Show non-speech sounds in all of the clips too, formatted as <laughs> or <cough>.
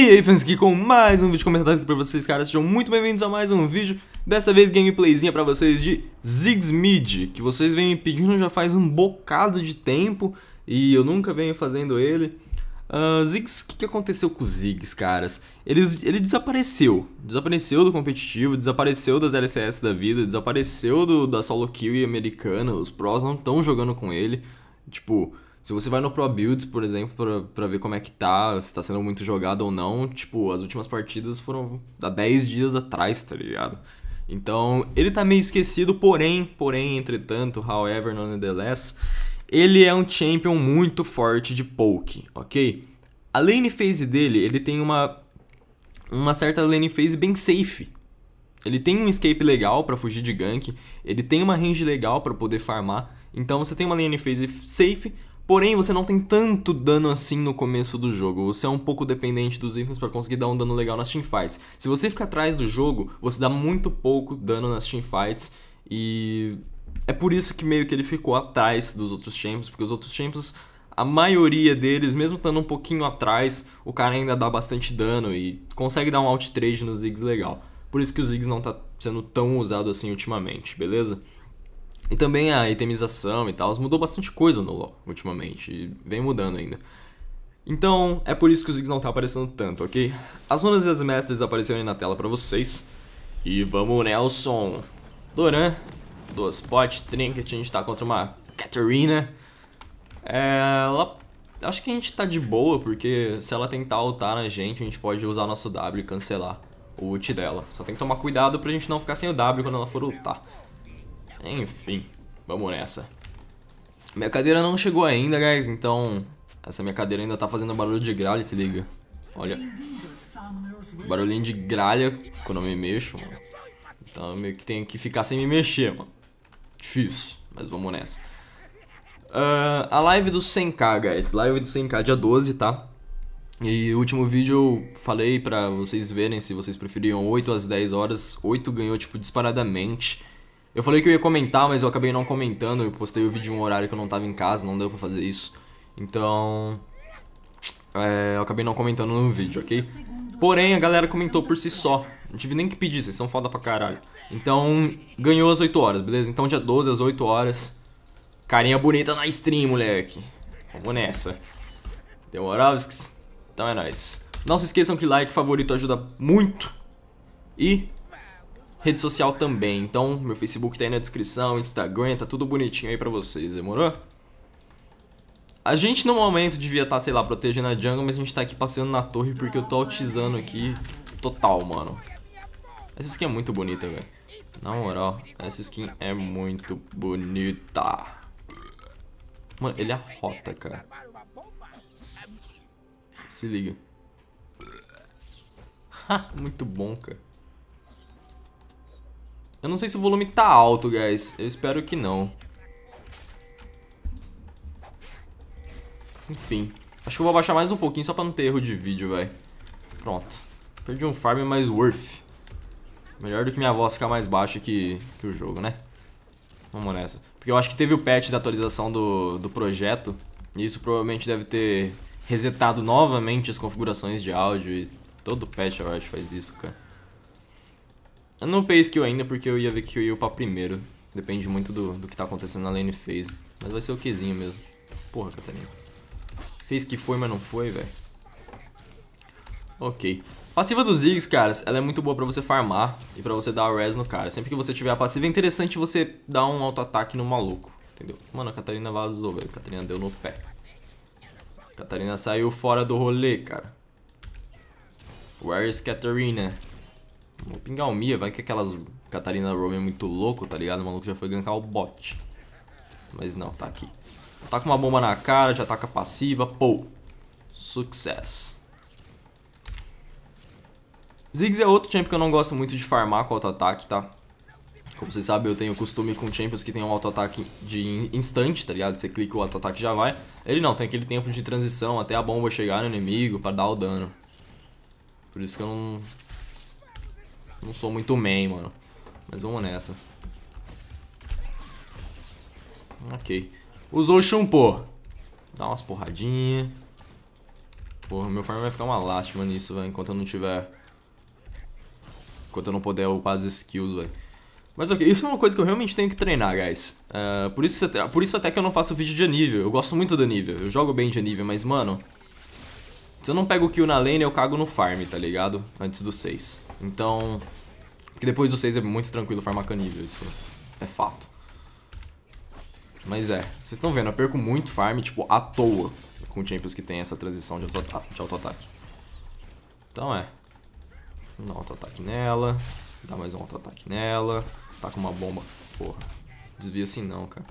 E aí, fãs aqui com mais um vídeo comentado aqui pra vocês, cara. Sejam muito bem-vindos a mais um vídeo. Dessa vez, gameplayzinha pra vocês de Mid, que vocês vêm me pedindo já faz um bocado de tempo e eu nunca venho fazendo ele. Uh, Ziggs, o que, que, aconteceu com o Ziggs, caras? Ele, ele desapareceu. Desapareceu do competitivo, desapareceu das LCS da vida, desapareceu do, da solo kill e americana. Os pros não estão jogando com ele. Tipo, se você vai no Pro Builds, por exemplo, para ver como é que tá, se tá sendo muito jogado ou não, tipo, as últimas partidas foram há 10 dias atrás, tá ligado? Então, ele tá meio esquecido, porém, porém, entretanto, however, nonetheless, ele é um champion muito forte de poke, ok? A lane phase dele, ele tem uma, uma certa lane phase bem safe. Ele tem um escape legal para fugir de gank, ele tem uma range legal para poder farmar, então você tem uma lane phase safe, Porém, você não tem tanto dano assim no começo do jogo. Você é um pouco dependente dos itens para conseguir dar um dano legal nas teamfights. Se você fica atrás do jogo, você dá muito pouco dano nas teamfights e é por isso que meio que ele ficou atrás dos outros champions, porque os outros champions, a maioria deles, mesmo estando um pouquinho atrás, o cara ainda dá bastante dano e consegue dar um out trade nos Ziggs legal. Por isso que o Ziggs não está sendo tão usado assim ultimamente, beleza? E também a itemização e tal, mudou bastante coisa no LoL ultimamente, e vem mudando ainda. Então, é por isso que o Ziggs não tá aparecendo tanto, ok? As runas e as mestres apareceram aí na tela pra vocês. E vamos, Nelson! Doran, duas pot, Trinket, a gente tá contra uma Katarina. É, ela... Acho que a gente tá de boa, porque se ela tentar ultar na gente, a gente pode usar nosso W e cancelar o ult dela. Só tem que tomar cuidado pra gente não ficar sem o W quando ela for ultar. Enfim, vamos nessa. Minha cadeira não chegou ainda, guys, então... Essa minha cadeira ainda tá fazendo barulho de gralha, se liga. Olha. Barulhinho de gralha quando eu me mexo, mano. Então eu meio que tenho que ficar sem me mexer, mano. Difícil, mas vamos nessa. Uh, a live do 100k, guys. Live do 100k, dia 12, tá? E o último vídeo eu falei pra vocês verem se vocês preferiam 8 às 10 horas. 8 ganhou, tipo, disparadamente. Eu falei que eu ia comentar, mas eu acabei não comentando. Eu postei o vídeo em um horário que eu não tava em casa, não deu pra fazer isso. Então. É, eu acabei não comentando no vídeo, ok? Porém, a galera comentou por si só. Não tive nem que pedir, vocês são foda pra caralho. Então, ganhou às 8 horas, beleza? Então, dia 12 às 8 horas. Carinha bonita na stream, moleque. Vamos nessa. Demoravskis. Então é nóis. Não se esqueçam que like, favorito ajuda muito. E rede social também. Então, meu Facebook tá aí na descrição, Instagram, tá tudo bonitinho aí pra vocês, demorou? A gente no momento devia estar, tá, sei lá, protegendo a jungle, mas a gente tá aqui passeando na torre porque eu tô altizando aqui total, mano. Essa skin é muito bonita, velho. Na moral, essa skin é muito bonita. Mano, ele arrota, cara. Se liga. <laughs> muito bom, cara. Eu não sei se o volume tá alto, guys. Eu espero que não. Enfim. Acho que eu vou abaixar mais um pouquinho só pra não ter erro de vídeo, velho. Pronto. Perdi um farm, mas worth. Melhor do que minha voz ficar mais baixa que, que o jogo, né? Vamos nessa. Porque eu acho que teve o patch da atualização do, do projeto. E isso provavelmente deve ter resetado novamente as configurações de áudio. E todo patch, eu acho, faz isso, cara. Eu não pei skill ainda porque eu ia ver que eu ia upar primeiro. Depende muito do, do que tá acontecendo na lane phase. Mas vai ser o quezinho mesmo. Porra, Catarina. Fez que foi, mas não foi, velho. Ok. Passiva dos Ziggs, caras, ela é muito boa pra você farmar e pra você dar a res no cara. Sempre que você tiver a passiva é interessante você dar um auto-ataque no maluco, entendeu? Mano, a Catarina vazou, velho. Catarina deu no pé. Catarina saiu fora do rolê, cara. Where is Catarina? Vou pingar o Mia, vai que aquelas Catarina Roman é muito louco, tá ligado? O maluco já foi gankar o bot. Mas não, tá aqui. tá com uma bomba na cara, já ataca passiva, pô. sucesso Ziggs é outro champ que eu não gosto muito de farmar com auto-ataque, tá? Como vocês sabem, eu tenho costume com champions que tem um auto-ataque de instante, tá ligado? Você clica, o auto-ataque já vai. Ele não, tem aquele tempo de transição até a bomba chegar no inimigo pra dar o dano. Por isso que eu não não sou muito main, mano. Mas vamos nessa. Ok. Usou o shampoo. Dá umas porradinhas. Porra, meu farm vai ficar uma lástima nisso, velho. Enquanto eu não tiver... Enquanto eu não puder upar as skills, velho. Mas ok, isso é uma coisa que eu realmente tenho que treinar, guys. Uh, por, isso, por isso até que eu não faço vídeo de nível Eu gosto muito de nível Eu jogo bem de nível mas, mano... Se eu não pego o kill na lane, eu cago no farm, tá ligado? Antes do 6. Então... Porque depois do 6 é muito tranquilo farmar canível, isso é fato. Mas é, vocês estão vendo, eu perco muito farm, tipo, à toa. Com champions que tem essa transição de auto-ataque. Auto então é. Dá um auto-ataque nela. Dá mais um auto-ataque nela. Tá com uma bomba. Porra. Desvia assim não, cara.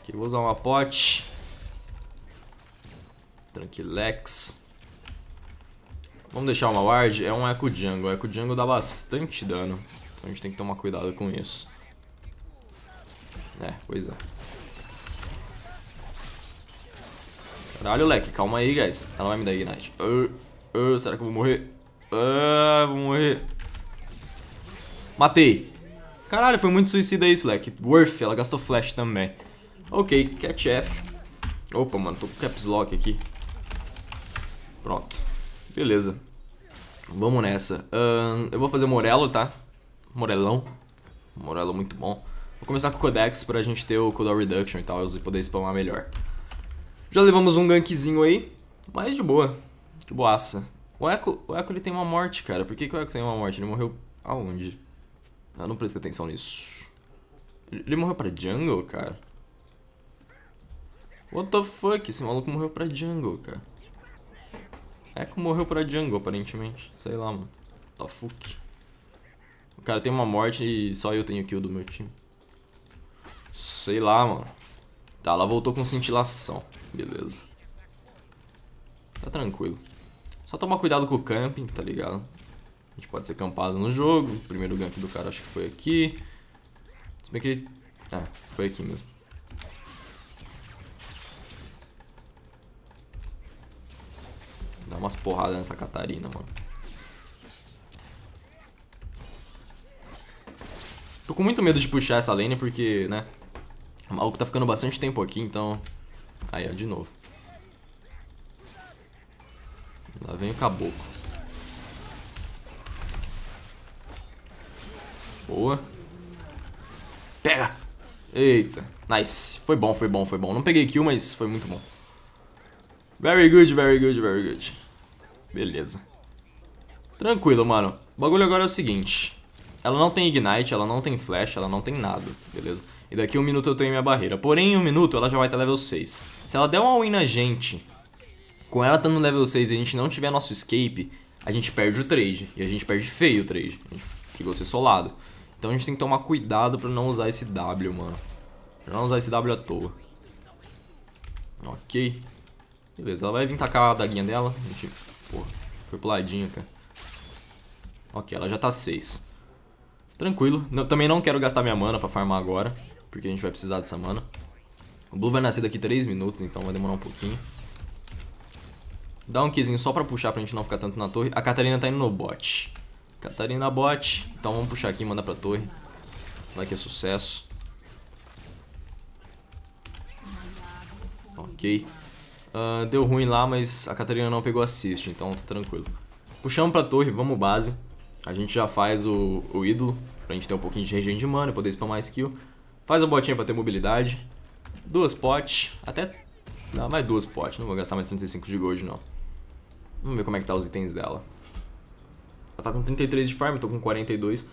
Aqui eu vou usar uma pote. Tranquilex. Vamos deixar uma ward, é um Echo Jungle. Echo Jungle dá bastante dano, então a gente tem que tomar cuidado com isso. É, pois é. Caralho, leque, calma aí, guys. Ela vai me dar Ignite. Uh, uh, será que eu vou morrer? Uh, vou morrer. Matei. Caralho, foi muito suicida isso, leque. Worth, ela gastou flash também. Ok, catch F. Opa, mano, tô com caps lock aqui. Pronto. Beleza. Vamos nessa. Um, eu vou fazer Morelo, tá? Morelão. Morelo muito bom. Vou começar com o Codex pra gente ter o Cooldown Reduction e tal, e poder spamar melhor. Já levamos um gankzinho aí, mas de boa. De boaça. O Echo, o Echo ele tem uma morte, cara. Por que, que o Echo tem uma morte? Ele morreu aonde? Eu não prestei atenção nisso. Ele morreu pra jungle, cara? What the fuck? Esse maluco morreu pra jungle, cara. É Echo morreu pra jungle, aparentemente. Sei lá, mano. The fuck. O cara tem uma morte e só eu tenho kill do meu time. Sei lá, mano. Tá, ela voltou com cintilação. Beleza. Tá tranquilo. Só tomar cuidado com o camping, tá ligado? A gente pode ser campado no jogo. O primeiro gank do cara acho que foi aqui. Se bem que ele... É, foi aqui mesmo. Dá umas porradas nessa Catarina, mano. Tô com muito medo de puxar essa lane porque, né? O maluco tá ficando bastante tempo aqui, então... Aí, ó, de novo. Lá vem o caboclo. Boa. Pega! Eita. Nice. Foi bom, foi bom, foi bom. Não peguei kill, mas foi muito bom. Very good, very good, very good. Beleza. Tranquilo, mano. O bagulho agora é o seguinte. Ela não tem Ignite, ela não tem Flash, ela não tem nada, beleza? E daqui um minuto eu tenho minha barreira. Porém, em um minuto ela já vai estar level 6. Se ela der uma win na gente, com ela estando level 6 e a gente não tiver nosso escape, a gente perde o trade. E a gente perde feio o trade. ficou ser solado. Então a gente tem que tomar cuidado pra não usar esse W, mano. Pra não usar esse W à toa. Ok. Beleza, ela vai vir tacar a daguinha dela. A gente foi pro ladinho, cara. Ok, ela já tá 6. Tranquilo. Não, também não quero gastar minha mana pra farmar agora. Porque a gente vai precisar dessa mana. O Blue vai nascer daqui 3 minutos, então vai demorar um pouquinho. Dá um Qzinho só pra puxar pra gente não ficar tanto na torre. A Catarina tá indo no bot. Catarina bot. Então vamos puxar aqui e mandar pra torre. Vai que é sucesso. Ok. Uh, deu ruim lá, mas a Catarina não pegou assist, então tá tranquilo. Puxamos pra torre, vamos base. A gente já faz o, o ídolo, pra gente ter um pouquinho de regen de mana, poder spamar skill. Faz a botinha pra ter mobilidade. Duas potes, até... Não, mais duas potes, não vou gastar mais 35 de gold não. Vamos ver como é que tá os itens dela. Ela tá com 33 de farm, tô com 42.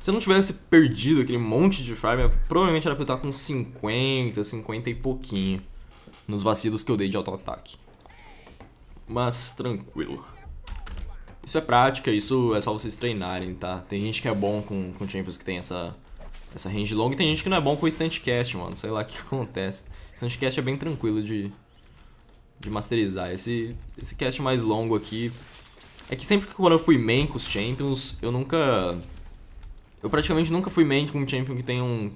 Se eu não tivesse perdido aquele monte de farm, provavelmente era pra eu estar com 50, 50 e pouquinho nos vacilos que eu dei de auto-ataque. Mas tranquilo. Isso é prática, isso é só vocês treinarem, tá? Tem gente que é bom com, com Champions que tem essa, essa range longa e tem gente que não é bom com cast mano. Sei lá o que <laughs> acontece. cast é bem tranquilo de, de masterizar. Esse, esse cast mais longo aqui... É que sempre que quando eu fui main com os Champions, eu nunca... Eu praticamente nunca fui main com um Champion que tem um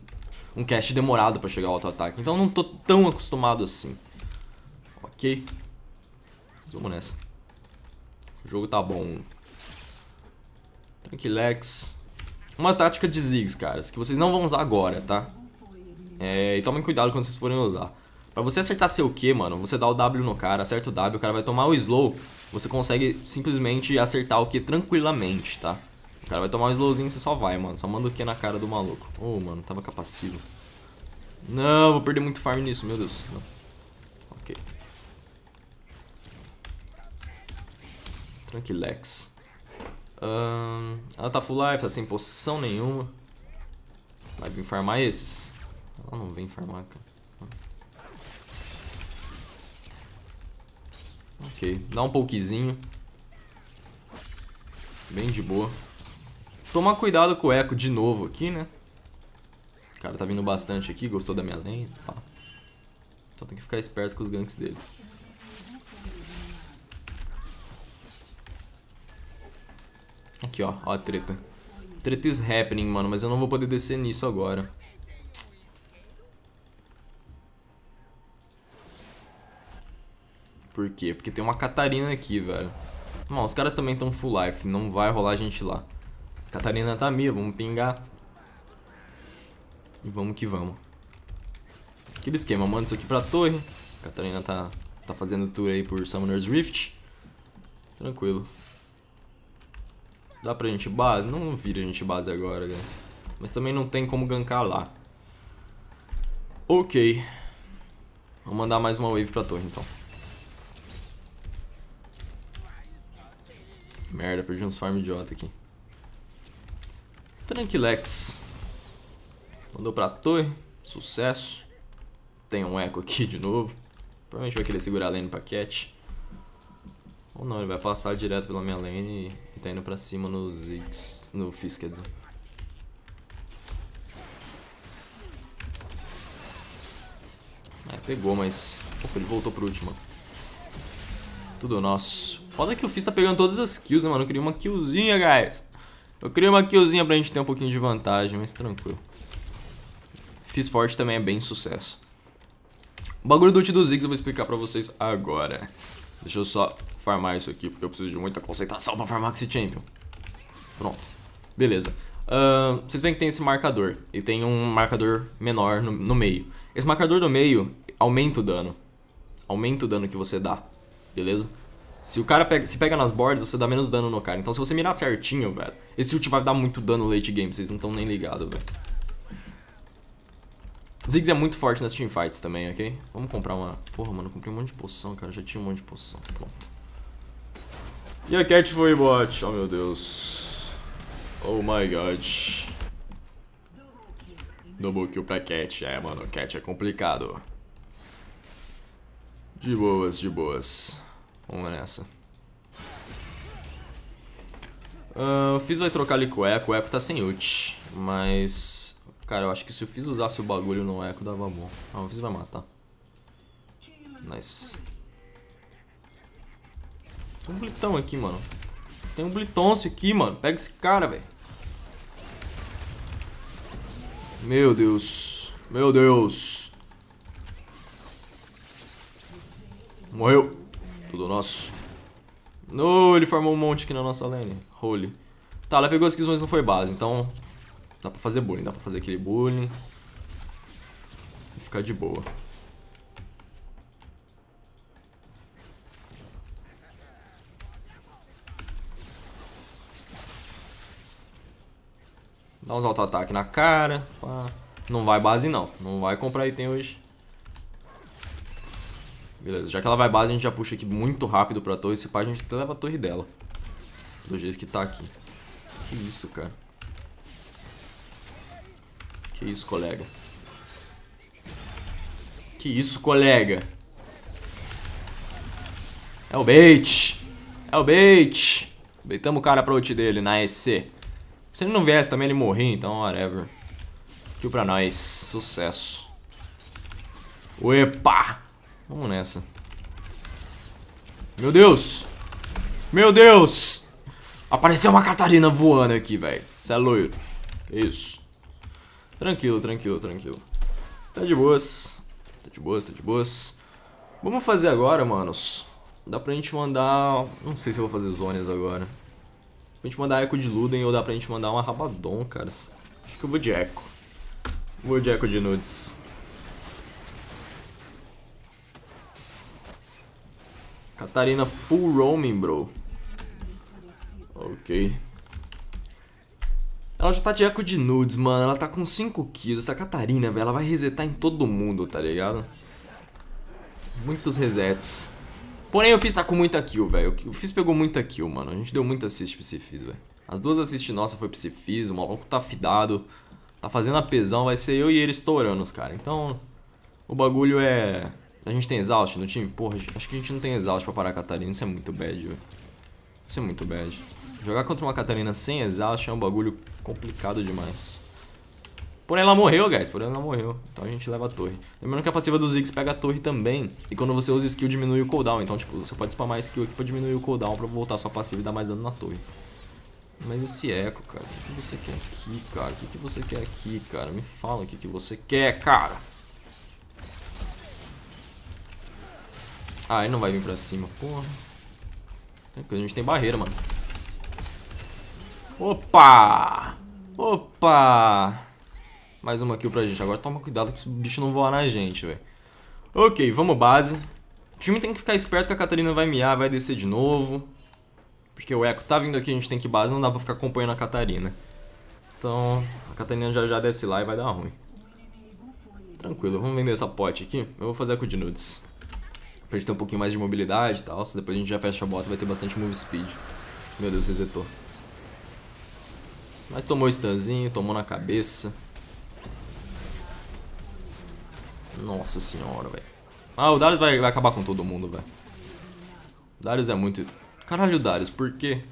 um cast demorado pra chegar ao auto-ataque. Então eu não tô tão acostumado assim. Ok. vamos nessa. O jogo tá bom. Tranquilex. Uma tática de Ziggs, caras, que vocês não vão usar agora, tá? É, e tomem cuidado quando vocês forem usar. Pra você acertar seu Q, mano, você dá o W no cara, acerta o W, o cara vai tomar o slow, você consegue simplesmente acertar o Q tranquilamente, tá? O cara vai tomar um slowzinho, você só vai, mano. Só manda o que na cara do maluco. Ô, oh, mano, tava capacivo Não, vou perder muito farm nisso, meu Deus. Não. Ok. Tranquilex. Um, ela tá full life, tá sem poção nenhuma. Vai vir farmar esses. Ela não vem farmar, cara. Ok, dá um pouquinho. Bem de boa. Tomar cuidado com o eco de novo aqui, né? O cara tá vindo bastante aqui, gostou da minha lenha tá. Então tem que ficar esperto com os ganks dele. Aqui, ó. Ó a treta. Treta is happening, mano. Mas eu não vou poder descer nisso agora. Por quê? Porque tem uma Catarina aqui, velho. Bom, os caras também estão full life. Não vai rolar a gente lá. Catarina tá meia, vamos pingar. E vamos que vamos. Aquele esquema, manda isso aqui pra torre. Catarina tá, tá fazendo tour aí por Summoner's Rift. Tranquilo. Dá pra gente base? Não vira a gente base agora, guys. Mas também não tem como gankar lá. Ok. Vou mandar mais uma wave pra torre, então. Merda, perdi uns farm idiota aqui. Tranquilex. Mandou pra torre. Sucesso. Tem um eco aqui de novo. Provavelmente vai querer segurar a lane pra cat. Ou não, ele vai passar direto pela minha lane e tá indo pra cima no Ziggs. No Fizz, quer dizer. É, pegou, mas. Opa, ele voltou pro último. Tudo nosso. Foda que o Fizz tá pegando todas as kills, né, mano? Eu queria uma killzinha, guys. Eu criei uma killzinha pra gente ter um pouquinho de vantagem, mas tranquilo. Fiz forte também é bem sucesso. O bagulho do ult do Ziggs eu vou explicar pra vocês agora. Deixa eu só farmar isso aqui, porque eu preciso de muita concentração pra farmar com esse champion. Pronto. Beleza. Uh, vocês veem que tem esse marcador. E tem um marcador menor no, no meio. Esse marcador do meio aumenta o dano. Aumenta o dano que você dá. Beleza? Se o cara pega, se pega nas bordas, você dá menos dano no cara. Então se você mirar certinho, velho, esse ult vai dar muito dano late game, vocês não estão nem ligados, velho. Ziggs é muito forte nas teamfights também, ok? Vamos comprar uma... Porra, mano, comprei um monte de poção, cara. Já tinha um monte de poção. Pronto. E a Cat foi bot. Oh, meu Deus. Oh, my God. Double kill pra Cat. É, mano, Cat é complicado. De boas, de boas. Vamos nessa. Uh, ah, o Fizz vai trocar ali com o Eco. O Echo tá sem ult. Mas... Cara, eu acho que se o Fizz usasse o bagulho no Echo, dava bom. Ah, o Fizz vai matar. Nice. Tem um Blitão aqui, mano. Tem um Blitonce aqui, mano. Pega esse cara, velho. Meu Deus. Meu Deus. Morreu do nosso. No, oh, ele farmou um monte aqui na nossa lane. Holy. Tá, ela pegou as skills, mas não foi base, então... Dá pra fazer bullying, dá pra fazer aquele bullying. E ficar de boa. Dá uns auto-ataque na cara. Não vai base não. Não vai comprar item hoje. Beleza, já que ela vai base, a gente já puxa aqui muito rápido pra torre. Se pá, a gente até leva a torre dela. Do jeito que tá aqui. Que isso, cara. Que isso, colega. Que isso, colega. É o bait. É o bait. Beitamos o cara pra ult dele, na EC. Se ele não viesse também, ele morria, então whatever. Kill pra nós. Sucesso. Uepa! Vamos nessa. Meu Deus! Meu Deus! Apareceu uma Catarina voando aqui, velho. Você é loiro. Que isso. Tranquilo, tranquilo, tranquilo. Tá de boas. Tá de boas, tá de boas. Vamos fazer agora, manos. Dá pra gente mandar... Não sei se eu vou fazer zonas agora. Pra gente mandar eco de Luden ou dá pra gente mandar uma Rabadon, cara. Acho que eu vou de eco. Vou de eco de nudes. Catarina full roaming, bro. Ok. Ela já tá de eco de nudes, mano. Ela tá com 5 kills. Essa Catarina, velho, ela vai resetar em todo mundo, tá ligado? Muitos resets. Porém, o Fizz tá com muita kill, velho. O Fizz pegou muita kill, mano. A gente deu muita assist pro Fizz, velho. As duas assist nossas foi pro Fizz. O maluco tá fidado. Tá fazendo a pesão. Vai ser eu e ele estourando os caras. Então, o bagulho é... A gente tem exaust no time? Porra, acho que a gente não tem exaust pra parar a Catarina. Isso é muito bad, velho. Isso é muito bad. Jogar contra uma Catarina sem exaust é um bagulho complicado demais. Porém ela morreu, guys. Porém ela morreu. Então a gente leva a torre. Lembrando que a passiva do Ziggs pega a torre também. E quando você usa skill, diminui o cooldown. Então, tipo, você pode spamar skill aqui pra diminuir o cooldown pra voltar sua passiva e dar mais dano na torre. Mas esse eco, cara. O que você quer aqui, cara? O que você quer aqui, cara? Me fala o que você quer, cara. Ah, ele não vai vir pra cima, porra. É, que a gente tem barreira, mano. Opa! Opa! Mais uma kill pra gente. Agora toma cuidado que o bicho não voar na gente, velho. Ok, vamos base. O time tem que ficar esperto que a Catarina vai miar, vai descer de novo. Porque o Echo tá vindo aqui, a gente tem que base, não dá pra ficar acompanhando a Catarina. Então, a Catarina já já desce lá e vai dar ruim. Tranquilo, vamos vender essa pote aqui. Eu vou fazer a nudes. Pra gente ter um pouquinho mais de mobilidade e tal. Se depois a gente já fecha a bota, vai ter bastante move speed. Meu Deus, resetou. Mas tomou stunzinho, tomou na cabeça. Nossa senhora, velho. Ah, o Darius vai, vai acabar com todo mundo, velho. Darius é muito... Caralho, Darius, por quê?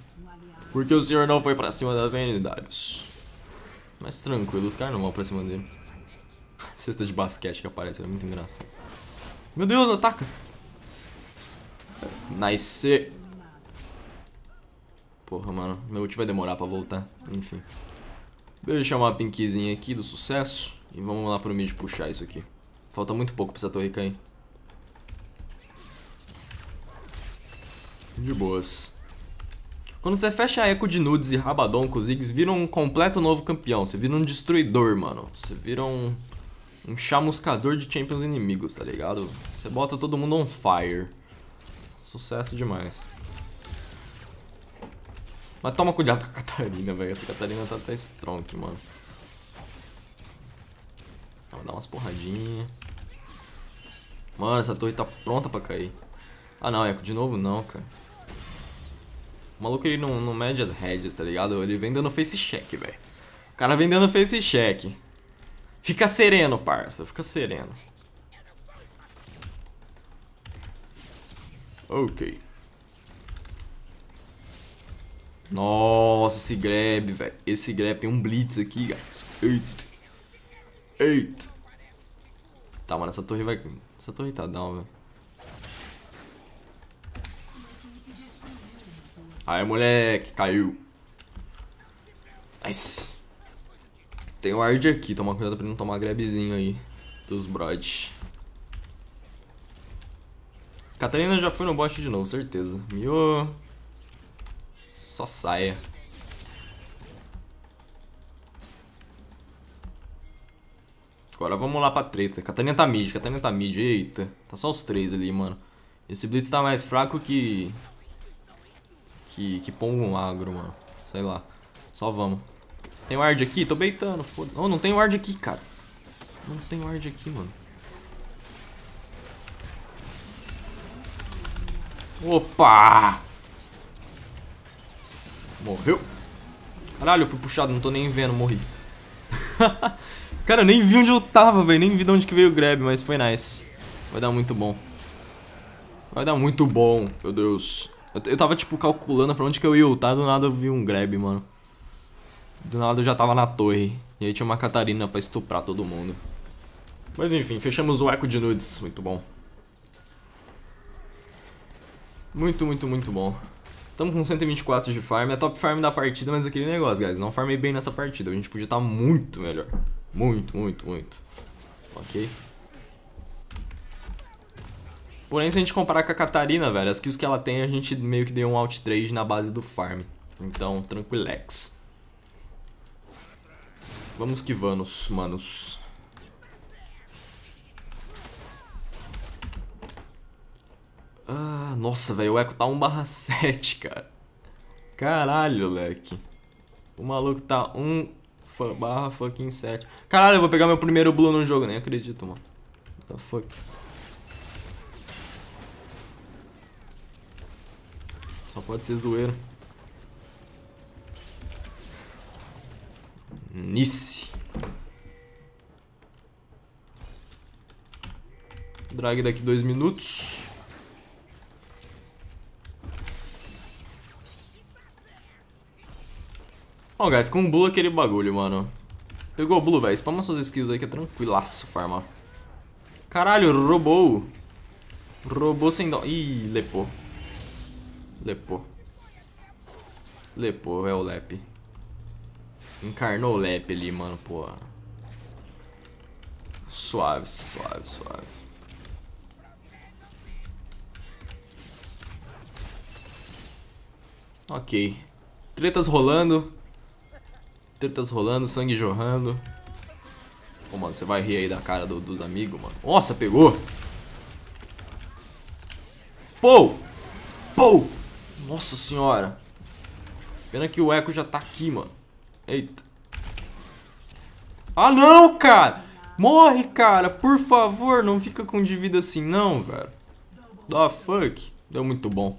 Porque o senhor não foi pra cima da Vayne, Darius? Mas tranquilo, os caras não vão pra cima dele. <laughs> Cesta de basquete que aparece, é muito engraçado. Meu Deus, ataca! Nice. Porra, mano. Meu ult vai demorar pra voltar. Enfim. Deixa eu chamar a pinkzinha aqui do sucesso. E vamos lá pro mid puxar isso aqui. Falta muito pouco pra essa torre cair. De boas. Quando você fecha a eco de nudes e com os Ziggs vira um completo novo campeão. Você vira um destruidor, mano. Você vira um, um chamuscador de champions inimigos, tá ligado? Você bota todo mundo on fire. Sucesso demais. Mas toma cuidado com a Catarina, velho. Essa Catarina tá até strong, mano. Vou dar umas porradinhas. Mano, essa torre tá pronta pra cair. Ah, não. Eco de novo? Não, cara. O maluco, ele não, não mede as rédeas, tá ligado? Ele vem dando face check, velho. O cara vem dando face check. Fica sereno, parça. Fica sereno. Ok. Nossa, esse grab, velho. Esse grab tem um blitz aqui, guys. Eita. Eita. Tá, mano, essa torre vai... Essa torre tá down, velho. Aí, moleque. Caiu. Nice. Tem o um Ard aqui. Toma cuidado pra não tomar grabzinho aí. Dos brodes. Catarina já foi no bot de novo, certeza. Mio. Só saia. Agora vamos lá pra treta. Catarina tá mid, Catarina tá mid. Eita, tá só os três ali, mano. Esse Blitz tá mais fraco que... Que, que um agro, mano. Sei lá. Só vamos. Tem ward aqui? Tô beitando. Foda oh, não tem ward aqui, cara. Não tem ward aqui, mano. Opa! Morreu. Caralho, eu fui puxado, não tô nem vendo, morri. <laughs> Cara, eu nem vi onde eu tava, velho. Nem vi de onde que veio o grab, mas foi nice. Vai dar muito bom. Vai dar muito bom, meu Deus. Eu, eu tava, tipo, calculando pra onde que eu ia ultar, do nada eu vi um grab, mano. Do nada eu já tava na torre. E aí tinha uma Catarina pra estuprar todo mundo. Mas enfim, fechamos o eco de nudes. Muito bom. Muito, muito, muito bom. Tamo com 124 de farm, é top farm da partida, mas aquele negócio, guys, não farmei bem nessa partida, a gente podia estar tá muito melhor. Muito, muito, muito. Ok. Porém, se a gente comparar com a Catarina, velho, as kills que ela tem, a gente meio que deu um out trade na base do farm. Então, tranquilex. Vamos que vamos, manos. Ah, nossa, velho, o eco tá 1 barra 7, <laughs> cara. Caralho, moleque. O maluco tá 1 barra fucking 7. Caralho, eu vou pegar meu primeiro blue no jogo, nem acredito, mano. What The fuck. Só pode ser zoeiro. Nice. Drag daqui dois minutos. Ó, oh, guys, com blue aquele bagulho, mano. Pegou o blue, velho. Spama suas skills aí que é tranquilaço, farma. Caralho, roubou. Roubou sem dó. Ih, lepou. Lepou. Lepou, é o Lep. Encarnou o Lep ali, mano, pô. Suave, suave, suave. Ok. Tretas rolando. Tretas rolando, sangue jorrando. Pô, mano, você vai rir aí da cara do, dos amigos, mano. Nossa, pegou! Pou! Pou! Nossa senhora! Pena que o Echo já tá aqui, mano. Eita. Ah, não, cara! Morre, cara! Por favor, não fica com dívida assim, não, velho. Da fuck. Deu muito bom.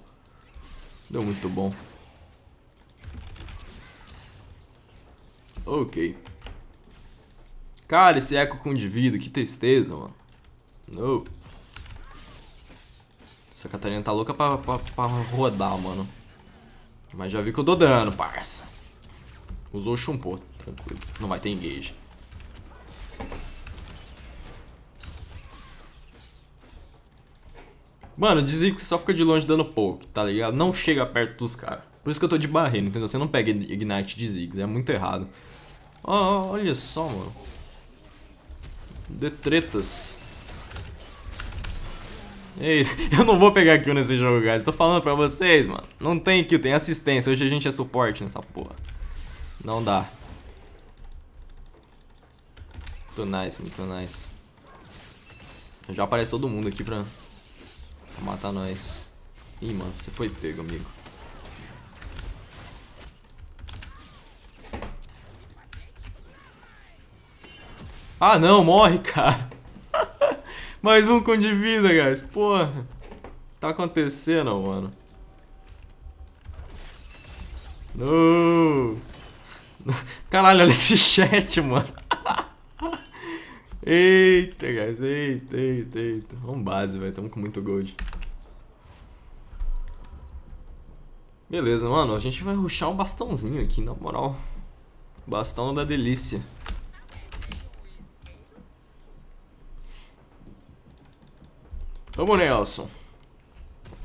Deu muito bom. Ok. Cara, esse eco com indivíduo, que tristeza, mano. No. Essa Catarina tá louca pra, pra, pra rodar, mano. Mas já vi que eu dou dano, parça. Usou o chumpô, tranquilo. Não vai ter engage. Mano, dizia que você só fica de longe dando poke, tá ligado? Não chega perto dos caras. Por isso que eu tô de barreira, entendeu? Você não pega Ignite de Ziggs, é muito errado. Oh, olha só, mano. De tretas. Ei, <laughs> eu não vou pegar kill nesse jogo, guys. Tô falando pra vocês, mano. Não tem kill, tem assistência. Hoje a gente é suporte nessa porra. Não dá. Muito nice, muito nice. Já aparece todo mundo aqui pra matar nós. Ih, mano, você foi pego, amigo. Ah, não, morre, cara. <laughs> Mais um com de vida, guys. Porra. Tá acontecendo, mano. No. <laughs> Caralho, olha esse chat, mano. <laughs> Eita, guys. Eita, eita, eita. Vamos base, velho. Tamo com muito gold. Beleza, mano. A gente vai ruxar um bastãozinho aqui, na moral. Bastão da delícia. Vamos, Nelson.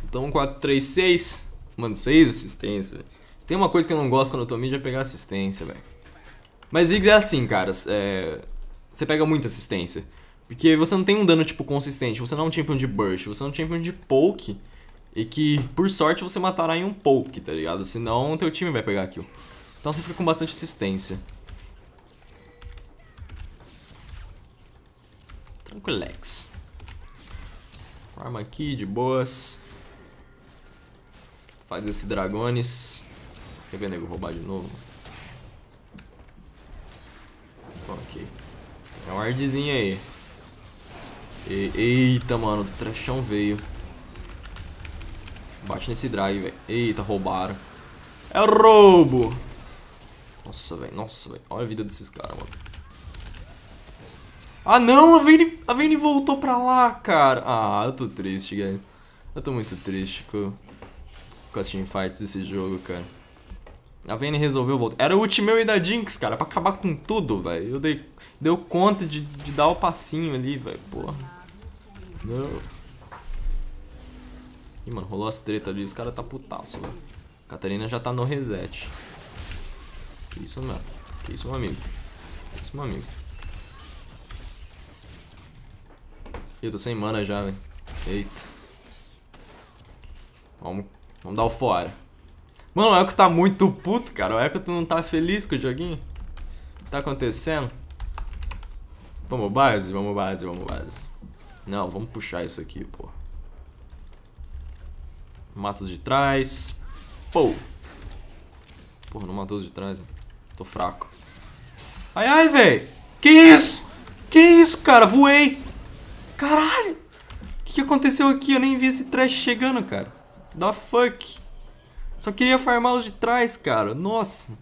Então, 4, 3, 6. Mano, 6 assistências. Se tem uma coisa que eu não gosto quando eu tô mid é pegar assistência, velho. Mas Ziggs é assim, cara. É... Você pega muita assistência. Porque você não tem um dano, tipo, consistente. Você não é um champion de burst, você é um champion de poke. E que, por sorte, você matará em um poke, tá ligado? Senão, teu time vai pegar kill. Então você fica com bastante assistência. Tranquilex. Farma aqui, de boas. Faz esse dragones. Quer ver, nego, roubar de novo? Ok. É um ardzinho aí. E, eita, mano, o trechão veio. Bate nesse drive, velho. Eita, roubaram. É roubo! Nossa, velho, nossa, velho. Olha a vida desses caras, mano. Ah não, a Vayne, a Vayne voltou pra lá, cara. Ah, eu tô triste, guys. Eu tô muito triste com, com as teamfights desse jogo, cara. A Vayne resolveu voltar. Era o ult meu e da Jinx, cara, pra acabar com tudo, velho. Eu dei deu conta de, de dar o passinho ali, velho. Porra. Não. Ih, mano, rolou as tretas ali. Os caras tá putaço, velho. Catarina já tá no reset. Que isso, mano. Que isso, meu amigo. Que isso, meu amigo. Ih, eu tô sem mana já, velho. Eita. Vamos, vamos dar o fora. Mano, o Echo tá muito puto, cara. O Echo não tá feliz com o joguinho. O que tá acontecendo? Vamos base, vamos base, vamos base. Não, vamos puxar isso aqui, pô. Matos de trás. Pou. Porra, não matou de trás. Véio. Tô fraco. Ai, ai, velho. Que isso? Que isso, cara? Voei. Caralho! O que aconteceu aqui? Eu nem vi esse trash chegando, cara. Da fuck. Só queria farmar os de trás, cara. Nossa.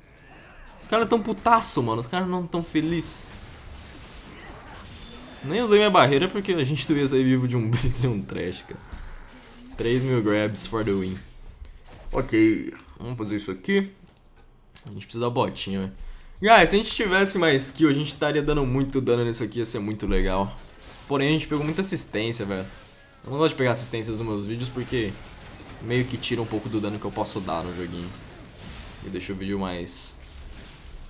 Os caras tão putaço, mano. Os caras não tão felizes. Nem usei minha barreira porque a gente <laughs> ia sair vivo de um blitz <laughs> e um trash, cara. 3 mil grabs for the win. Ok, vamos fazer isso aqui. A gente precisa da botinha, velho. Né? Guys, se a gente tivesse mais skill, a gente estaria dando muito dano nisso aqui, ia ser muito legal. Porém, a gente pegou muita assistência, velho. Eu não gosto de pegar assistências nos meus vídeos porque meio que tira um pouco do dano que eu posso dar no joguinho. E deixa o vídeo mais...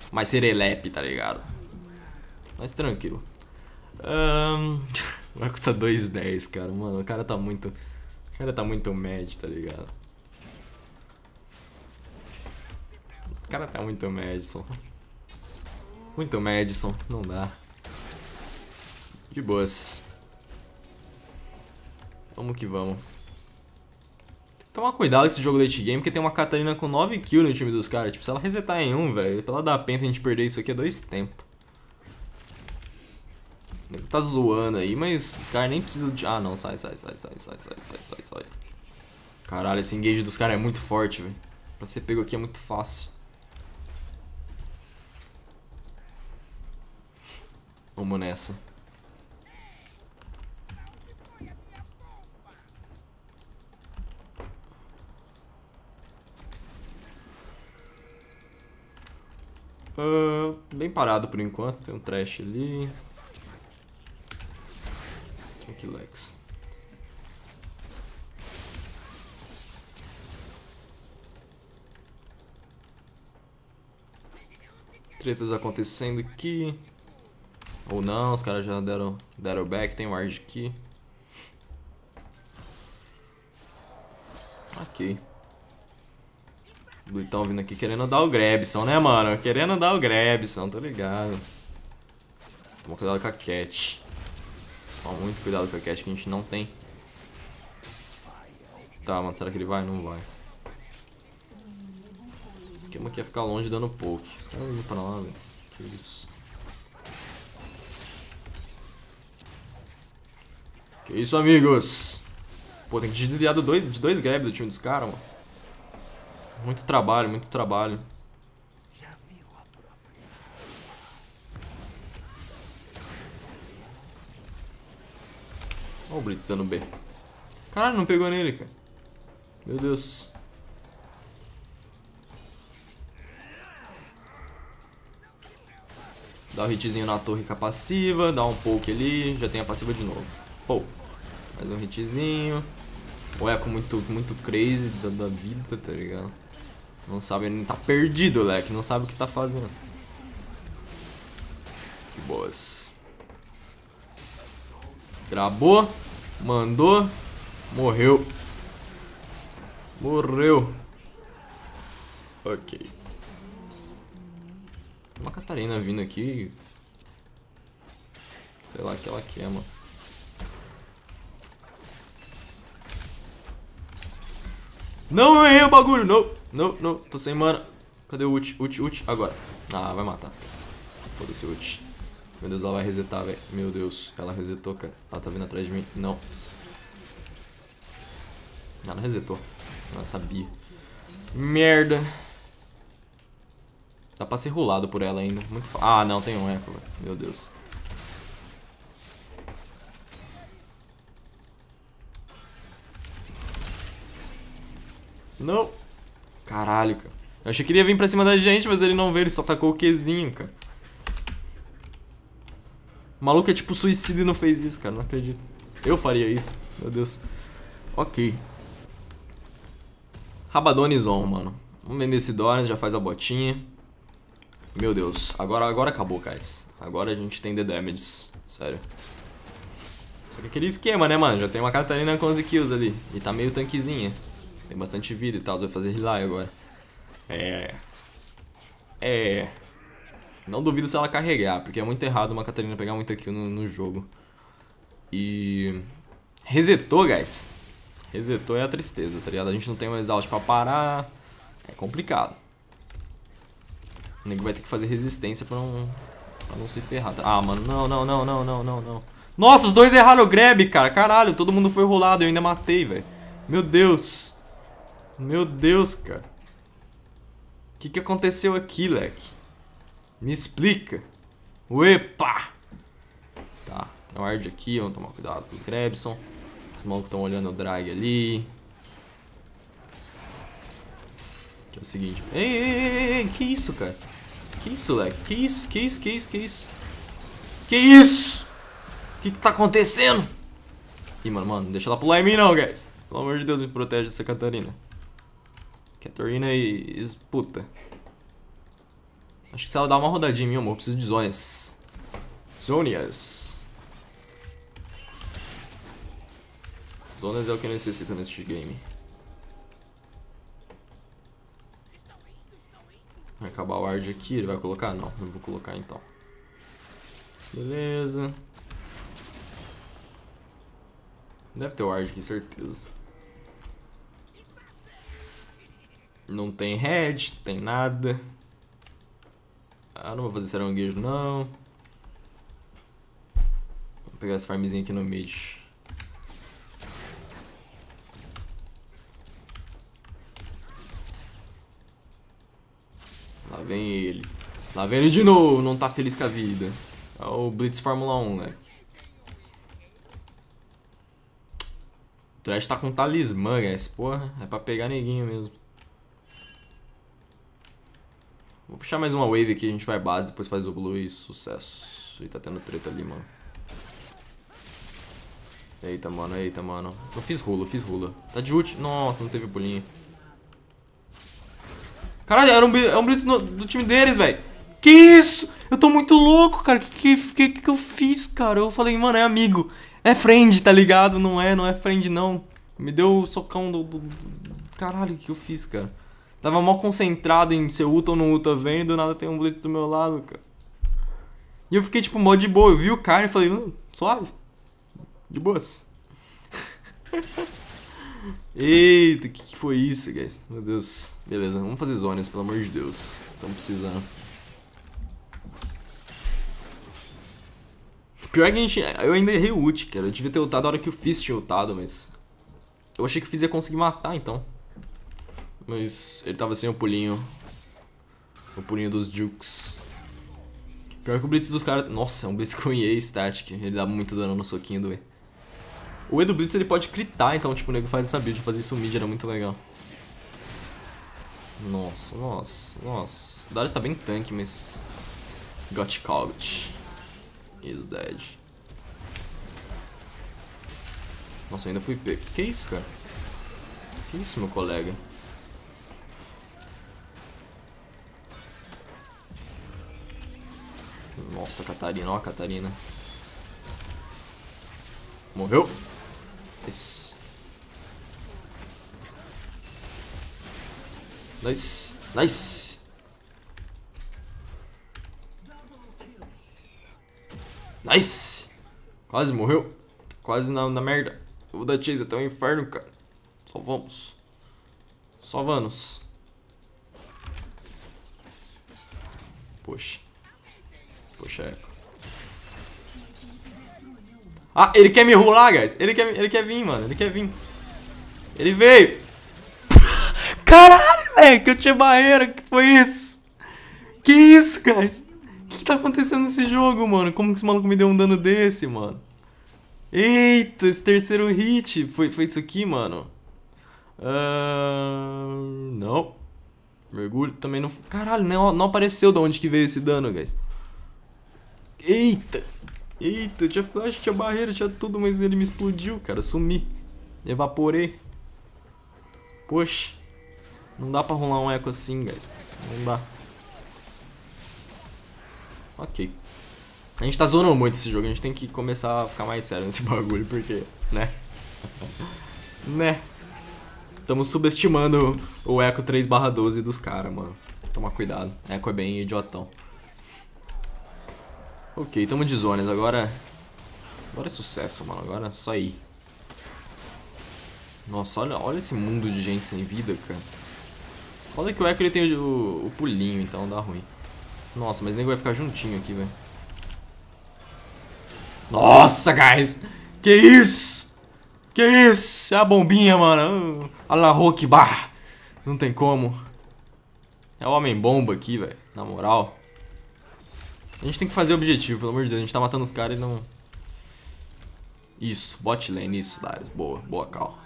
Mais serelepe, tá ligado? Mas tranquilo. Um... <laughs> o Eco tá 210, cara. Mano, o cara tá muito... O cara tá muito mad, tá ligado? O cara tá muito Madison. Muito Madison, não dá. De boas. Vamos que vamos. Tem que tomar cuidado com esse jogo late game, porque tem uma Catarina com 9 kills no time dos caras. Tipo, se ela resetar em 1, um, velho, ela dar penta a gente perder isso aqui é dois tempos. Ele tá zoando aí, mas os caras nem precisam de... Ah, não, sai, sai, sai, sai, sai, sai, sai, sai, sai. Caralho, esse engage dos caras é muito forte, velho. Pra ser pego aqui é muito fácil. Vamos nessa. Uh, bem parado por enquanto, tem um trash ali. Aqui, Lex. Tretas acontecendo aqui. Ou não, os caras já deram, deram back, tem ward aqui. Ok. Duitão vindo aqui querendo dar o Grebson, né, mano? Querendo dar o Grebson, tá ligado. Toma cuidado com a Cat. Toma muito cuidado com a Cat que a gente não tem. Tá, mano, será que ele vai? Não vai. O esquema aqui é ficar longe dando poke. Os caras vão pra lá, velho. Que isso? Que isso, amigos? Pô, tem que desviar do dois, de dois grabs do time dos caras, mano. Muito trabalho, muito trabalho. Olha o Blitz dando B. Caralho, não pegou nele, cara. Meu Deus. Dá o um hitzinho na torre com a passiva, dá um poke ali, já tem a passiva de novo. Pou. Mais um hitzinho. O eco é muito, muito crazy da, da vida, tá ligado? Não sabe, ele tá perdido, leque. Não sabe o que tá fazendo. Boas. Grabou. Mandou. Morreu. Morreu. Ok. Uma Catarina vindo aqui. Sei lá o que ela quer, mano. Não errei o bagulho, não. Não, não, tô sem mana. Cadê o ult? Ult, ult, agora. Ah, vai matar. Foda-se o ult. Meu Deus, ela vai resetar, velho. Meu Deus, ela resetou, cara. Ela tá vindo atrás de mim. Não. Ela resetou. Ela sabia. Merda. Dá pra ser rolado por ela ainda. Muito fa... Ah, não, tem um eco, velho. Meu Deus. Não. Caralho, cara. Eu achei que ele ia vir pra cima da gente, mas ele não veio, ele só tacou o Qzinho, cara. O maluco é tipo suicida e não fez isso, cara. Não acredito. Eu faria isso. Meu Deus. Ok. Rabadonizon, mano. Vamos vender esse Dorn, já faz a botinha. Meu Deus. Agora, agora acabou, guys. Agora a gente tem The Damage. Sério. Só que aquele esquema, né, mano? Já tem uma Catarina com 11 kills ali. E tá meio tanquezinha. Tem bastante vida e tal, você vai fazer rely agora. É... É... Não duvido se ela carregar, porque é muito errado uma Catarina pegar muito kill no, no jogo. E... Resetou, guys. Resetou é a tristeza, tá ligado? A gente não tem mais exaust pra parar. É complicado. O nego vai ter que fazer resistência pra não, pra não se ferrar. Tá? Ah, mano, não, não, não, não, não, não, não. Nossa, os dois erraram o grab, cara. Caralho, todo mundo foi rolado. Eu ainda matei, velho. Meu Deus. Meu Deus, cara. O que, que aconteceu aqui, leque? Me explica. Uepa! Tá, tem um Ard aqui, vamos tomar cuidado com os Grebson. Os malucos estão olhando o drag ali. Que é o seguinte. Ei, ei, ei, ei, que isso, cara? Que isso, leque? Que isso, que isso, que isso, que isso? Que isso? O que, que tá acontecendo? Ih, mano, mano, não deixa ela pular em mim não, guys. Pelo amor de Deus, me protege dessa Catarina. Catarina e puta. Acho que se ela dar uma rodadinha em mim, amor, preciso de zonas. Zonias. Zonas é o que eu necessito neste game. Vai acabar o Ard aqui, ele vai colocar? Não, não vou colocar então. Beleza. Deve ter o Ard aqui, certeza. Não tem head, não tem nada. Ah, não vou fazer seranguejo não. Vou pegar esse farmzinho aqui no mid. Lá vem ele. Lá vem ele de novo, não tá feliz com a vida. É o Blitz Fórmula 1, né? O Trash tá com talismã, guys. Porra, é pra pegar neguinho mesmo. Vou puxar mais uma wave aqui, a gente vai base, depois faz o blue e sucesso. E tá tendo treta ali, mano. Eita, mano, eita, mano. Eu fiz rula, fiz rula. Tá de ult. Nossa, não teve pulinho. Caralho, era um, era é um blitz no, do time deles, velho. Que isso? Eu tô muito louco, cara. Que que, que que eu fiz, cara? Eu falei, mano, é amigo. É friend, tá ligado? Não é, não é friend, não. Me deu o socão do... do, do... Caralho, o que eu fiz, cara? Tava mó concentrado em ser ulta ou não ulta vendo, do nada tem um blitz do meu lado, cara. E eu fiquei, tipo, mó de boa. Eu vi o cara e falei, hum, suave. De boas. <laughs> Eita, o que, que, foi isso, guys? Meu Deus. Beleza, vamos fazer zonas, pelo amor de Deus. Estamos precisando. Pior que a gente... Eu ainda errei o ult, cara. Eu devia ter ultado a hora que o Fizz tinha ultado, mas... Eu achei que o Fizz ia conseguir matar, então. Mas ele tava sem o pulinho. O pulinho dos Jukes. Pior que o Blitz dos caras... Nossa, é um Blitz <laughs> com EA Static. Ele dá muito dano no soquinho do E. O E do Blitz ele pode critar, então tipo, o nego faz essa build. Fazer isso mid era muito legal. Nossa, nossa, nossa. O Darius tá bem tanque, mas... Got caught. Is dead. Nossa, eu ainda fui pego. Que isso, cara? Que isso, meu colega? Nossa, Catarina, ó a Catarina. Morreu. Nice. Nice. Nice. Nice. Quase morreu. Quase na, na merda. O da Chase até o inferno, cara. Só vamos. Só vamos. Poxa. Poxa. É. Ah, ele quer me rolar, guys. Ele quer, ele quer vir, mano. Ele quer vir. Ele veio. Caralho, moleque. Eu tinha barreira. Que foi isso? Que isso, guys? O que, que tá acontecendo nesse jogo, mano? Como que esse maluco me deu um dano desse, mano? Eita, esse terceiro hit. Foi, foi isso aqui, mano? Uh, não. Mergulho também não... Caralho, não, não apareceu de onde que veio esse dano, guys. Eita! Eita, tinha flash, tinha barreira, tinha tudo, mas ele me explodiu, cara. Sumi. Evaporei. Poxa. Não dá pra rolar um eco assim, guys. Não dá. Ok. A gente tá zonando muito esse jogo. A gente tem que começar a ficar mais sério nesse <laughs> bagulho, porque, né? <laughs> né? Estamos subestimando o eco 3 12 dos caras, mano. Toma cuidado. Eco é bem idiotão. Ok, tamo de zonas, agora... Agora é sucesso, mano, agora é só ir. Nossa, olha, olha esse mundo de gente sem vida, cara. Foda que o Echo ele tem o, o, pulinho, então dá ruim. Nossa, mas o nego vai ficar juntinho aqui, velho. Nossa, guys! Que isso? Que isso? É a bombinha, mano. Uh, Alá Roque, bah! Não tem como. É o Homem-Bomba aqui, velho. Na moral. A gente tem que fazer o objetivo, pelo amor de Deus. A gente tá matando os caras e não... Isso, bot lane, isso, Darius. Boa, boa, cal.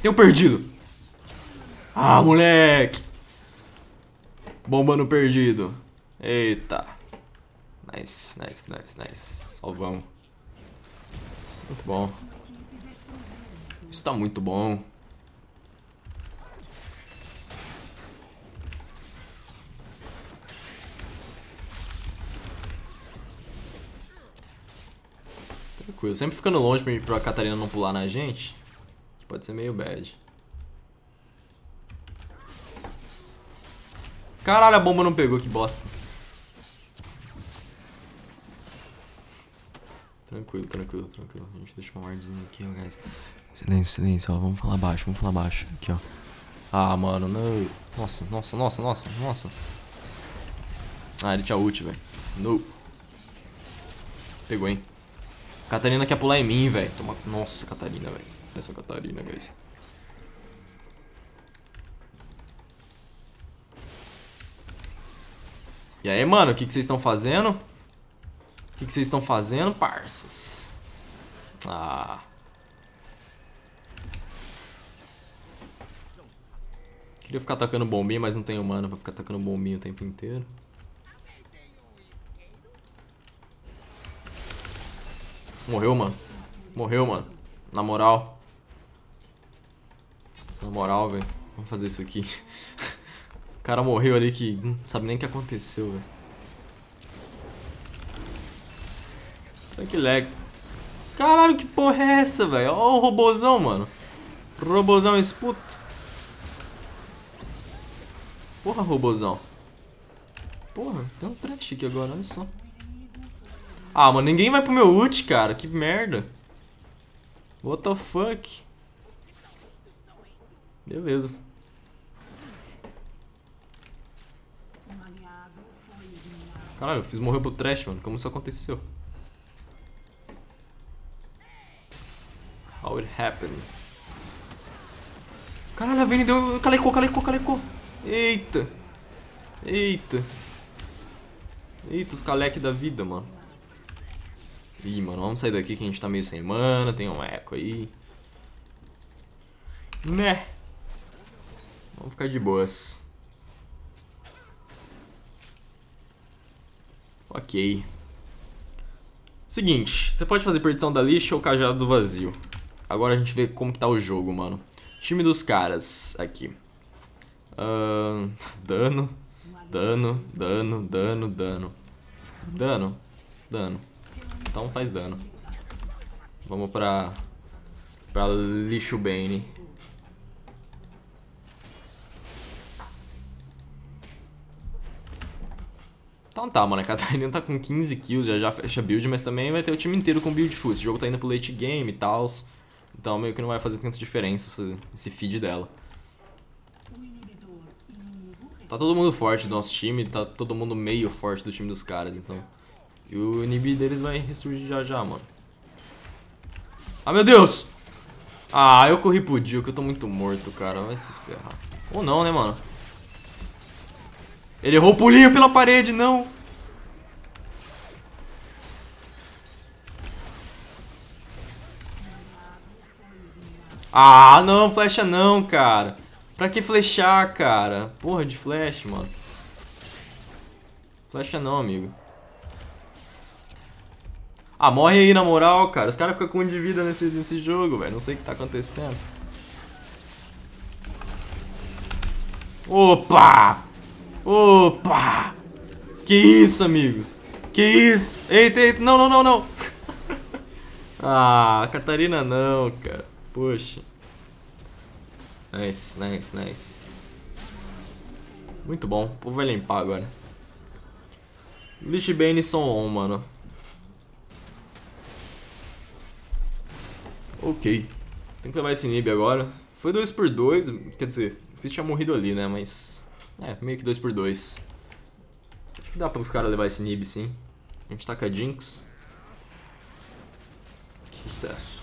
Tenho perdido. Ah, moleque. Bomba no perdido. Eita. Nice, nice, nice, nice. salvamos Muito bom. Isso tá muito bom. Tranquilo. Sempre ficando longe pra Catarina não pular na gente. Que pode ser meio bad. Caralho, a bomba não pegou, que bosta. Tranquilo, tranquilo, tranquilo. A gente deixa um wardzinho aqui, ó, guys. Silêncio, silêncio, ó. Vamos falar baixo, vamos falar baixo. Aqui, ó. Ah, mano, não. Nossa, nossa, nossa, nossa, nossa. Ah, ele tinha ult, velho. No. Pegou, hein. Catarina quer pular em mim, velho. Toma... Nossa, Catarina, velho. Essa Catarina, guys. E aí, mano, o que, que vocês estão fazendo? O que, que vocês estão fazendo, parças? Ah. Queria ficar atacando bombinha, mas não tenho mana pra ficar atacando bombinha o tempo inteiro. Morreu, mano. Morreu, mano. Na moral. Na moral, velho. Vamos fazer isso aqui. <laughs> o cara morreu ali que não sabe nem o que aconteceu, velho. Olha que lag. Caralho, que porra é essa, velho? Olha o robozão, mano. Robozão esputo. Porra, robozão. Porra, tem um trash aqui agora, olha só. Ah, mano, ninguém vai pro meu ult, cara. Que merda. What the fuck? Beleza. Caralho, eu fiz morrer pro trash, mano. Como isso aconteceu? How it happened? Caralho, a Vayne deu... Calecou, calecou, calecou. Eita. Eita. Eita, os caleques da vida, mano. Ih, mano, vamos sair daqui que a gente tá meio sem mana, tem um eco aí. Né? Vamos ficar de boas. Ok. Seguinte, você pode fazer perdição da lixa ou cajado do vazio. Agora a gente vê como que tá o jogo, mano. Time dos caras aqui. Uh, <laughs> dano, dano, dano, dano, dano. Dano, dano. Então faz dano. Vamos pra... Pra lixo Bane. Então tá, mano, a Katarina tá com 15 kills, já já fecha build, mas também vai ter o time inteiro com build full. Esse jogo tá indo pro late game e tal, então meio que não vai fazer tanta diferença esse, esse feed dela. Tá todo mundo forte do nosso time, tá todo mundo meio forte do time dos caras, então e o NB deles vai ressurgir já já, mano. Ah, meu Deus! Ah, eu corri pro Jill, que eu tô muito morto, cara. Vai se ferrar. Ou não, né, mano? Ele errou o pulinho pela parede, não! Ah, não, flecha não, cara. Pra que flechar, cara? Porra de flash, mano. Flecha não, amigo. Ah, morre aí na moral, cara. Os caras ficam com um de vida nesse, nesse jogo, velho. Não sei o que tá acontecendo. Opa! Opa! Que isso, amigos? Que isso? Eita, eita. Não, não, não, não. <laughs> ah, Catarina não, cara. Poxa. Nice, nice, nice. Muito bom. O povo vai limpar agora. Lichbane são on, mano. Ok. Tem que levar esse nib agora. Foi 2x2, quer dizer, o Fizz tinha morrido ali, né? Mas. É, meio que 2x2. Acho que dá para os caras levar esse nib sim. A gente taca tá a Jinx. Sucesso.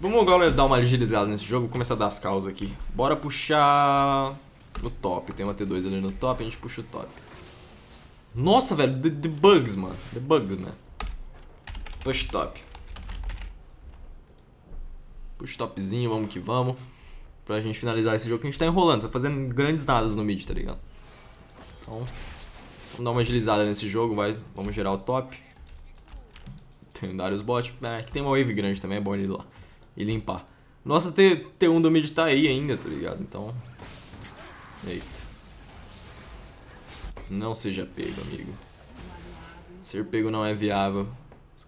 Vamos agora dar uma agilizada nesse jogo, começar a dar as causas aqui. Bora puxar o top. Tem uma T2 ali no top, a gente puxa o top. Nossa, velho, the, the bugs, mano. The bugs, mano. Né? Push top. Push topzinho, vamos que vamos. Pra gente finalizar esse jogo que a gente tá enrolando, tá fazendo grandes nadas no mid, tá ligado? Então, vamos dar uma agilizada nesse jogo, vai. Vamos gerar o top. Tem o Darius bot. É, aqui tem uma wave grande também, é bom ele ir lá e limpar. Nossa, T, T1 do mid tá aí ainda, tá ligado? Então. Eita. Não seja pego, amigo. Ser pego não é viável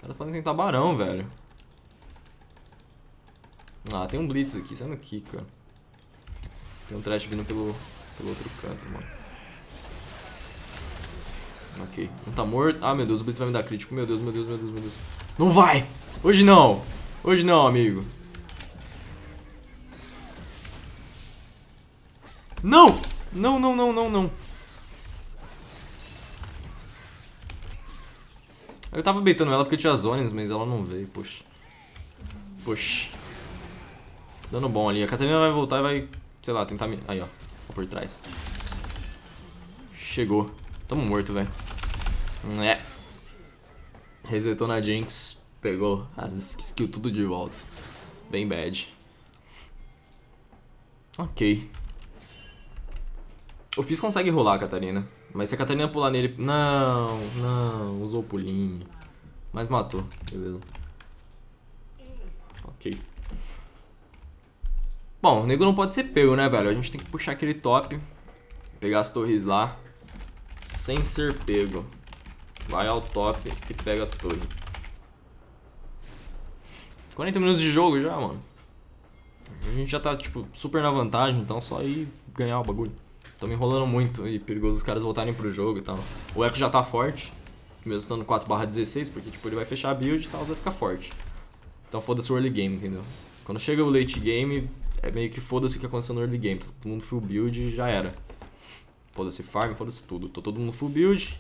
caras podem tá tentar barão, velho. Ah, tem um Blitz aqui, sendo aqui, cara. Tem um Trash vindo pelo, pelo outro canto, mano. Ok. Não tá morto. Ah, meu Deus, o Blitz vai me dar crítico. Meu Deus, meu Deus, meu Deus, meu Deus. Não vai! Hoje não! Hoje não, amigo. Não! Não, não, não, não, não. Eu tava beitando ela porque tinha zones, mas ela não veio, poxa. Poxa. Dando bom ali. A Catarina vai voltar e vai, sei lá, tentar me... Aí, ó. Por trás. Chegou. Tamo morto, velho. É. Resetou na Jinx. Pegou as skills tudo de volta. Bem bad. Ok. O Fizz consegue rolar, Catarina. Mas se a Catarina pular nele... Não, não. Usou o pulinho. Mas matou. Beleza. Ok. Bom, o nego não pode ser pego, né, velho? A gente tem que puxar aquele top. Pegar as torres lá. Sem ser pego. Vai ao top e pega a torre. 40 minutos de jogo já, mano. A gente já tá, tipo, super na vantagem, então só ir ganhar o bagulho me enrolando muito e perigoso os caras voltarem pro jogo e tal. O Echo já tá forte, mesmo estando 4 barra 16, porque tipo, ele vai fechar a build e tal, vai ficar forte. Então foda-se o early game, entendeu? Quando chega o late game, é meio que foda-se o que aconteceu no early game. Tô todo mundo full build e já era. Foda-se farm, foda-se tudo. Tô todo mundo full build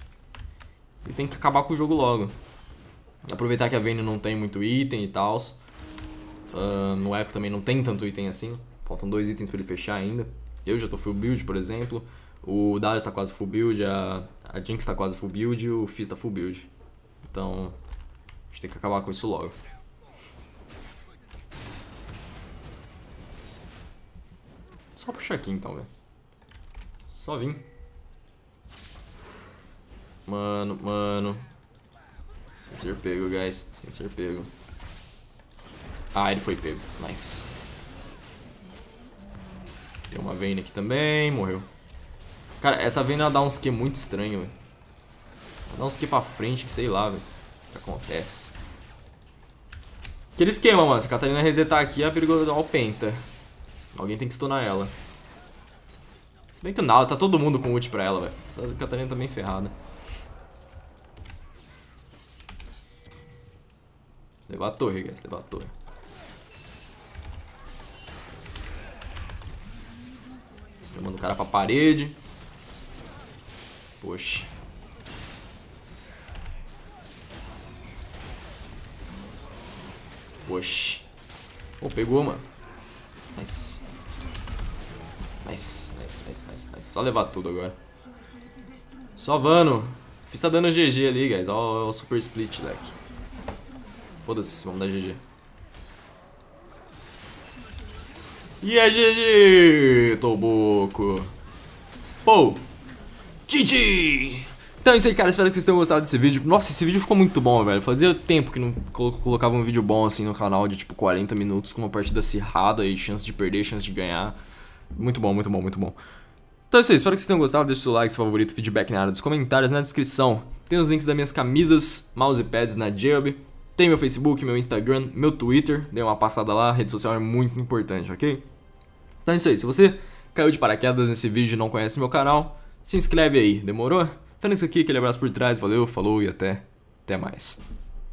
e tem que acabar com o jogo logo. Aproveitar que a Vayne não tem muito item e tal. Uh, no Echo também não tem tanto item assim. Faltam dois itens pra ele fechar ainda. Eu já tô full build, por exemplo. O Darius tá quase full build, a, a Jinx tá quase full build e o Fizz tá full build. Então, a gente tem que acabar com isso logo. Só puxar aqui então, velho. Só vim. Mano, mano. Sem ser pego, guys. Sem ser pego. Ah, ele foi pego. Nice. Tem uma Vayne aqui também, morreu. Cara, essa Vayne ela dá uns que muito estranho, velho. Dá uns que pra frente, que sei lá, velho. O que acontece? Aquele esquema, mano. Se a Catarina resetar aqui, a é perigoso dar Penta. Alguém tem que stunar ela. Se bem que nada, tá todo mundo com ult pra ela, velho. Essa Catarina tá meio ferrada. Levar a torre, guys. Levar a torre. Manda o cara pra parede. Poxa. Poxa. Pô, pegou, mano. Nice. Nice, nice, nice, nice, nice. Só levar tudo agora. Só vano. Fiz tá dando GG ali, guys. Ó, ó o super split, leque. Foda-se, vamos dar GG. E é GG, Toboco. Pou. GG. Então é isso aí, cara. Espero que vocês tenham gostado desse vídeo. Nossa, esse vídeo ficou muito bom, velho. Fazia tempo que não colocava um vídeo bom assim no canal de tipo 40 minutos com uma partida acirrada e chance de perder, chance de ganhar. Muito bom, muito bom, muito bom. Então é isso aí, espero que vocês tenham gostado, deixe seu like, seu favorito, feedback na área dos comentários, na descrição. Tem os links das minhas camisas, mousepads na Jub. tem meu Facebook, meu Instagram, meu Twitter, dê uma passada lá, a rede social é muito importante, ok? Então é isso aí, se você caiu de paraquedas nesse vídeo e não conhece meu canal, se inscreve aí, demorou? Fênix aqui, aquele abraço por trás, valeu, falou e até, até mais.